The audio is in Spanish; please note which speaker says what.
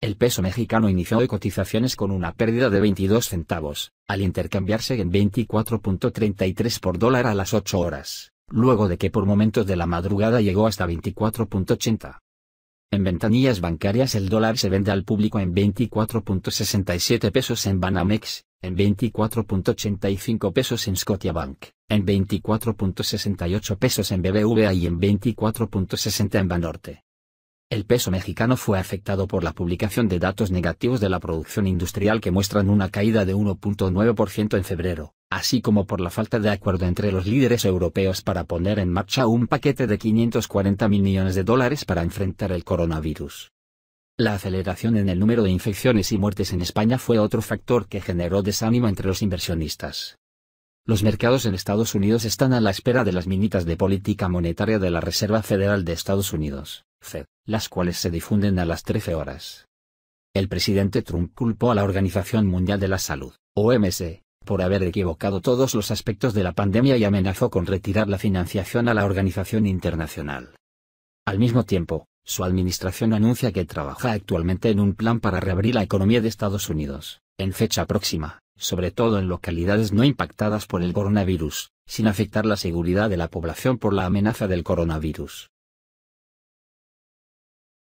Speaker 1: El peso mexicano inició hoy cotizaciones con una pérdida de 22 centavos, al intercambiarse en 24.33 por dólar a las 8 horas, luego de que por momentos de la madrugada llegó hasta 24.80. En ventanillas bancarias el dólar se vende al público en 24.67 pesos en Banamex, en 24.85 pesos en Scotiabank, en 24.68 pesos en BBVA y en 24.60 en Banorte. El peso mexicano fue afectado por la publicación de datos negativos de la producción industrial que muestran una caída de 1.9% en febrero, así como por la falta de acuerdo entre los líderes europeos para poner en marcha un paquete de 540 mil millones de dólares para enfrentar el coronavirus. La aceleración en el número de infecciones y muertes en España fue otro factor que generó desánimo entre los inversionistas. Los mercados en Estados Unidos están a la espera de las minitas de política monetaria de la Reserva Federal de Estados Unidos las cuales se difunden a las 13 horas. El presidente Trump culpó a la Organización Mundial de la Salud, OMS, por haber equivocado todos los aspectos de la pandemia y amenazó con retirar la financiación a la organización internacional. Al mismo tiempo, su administración anuncia que trabaja actualmente en un plan para reabrir la economía de Estados Unidos, en fecha próxima, sobre todo en localidades no impactadas por el coronavirus, sin afectar la seguridad de la población por la amenaza del coronavirus.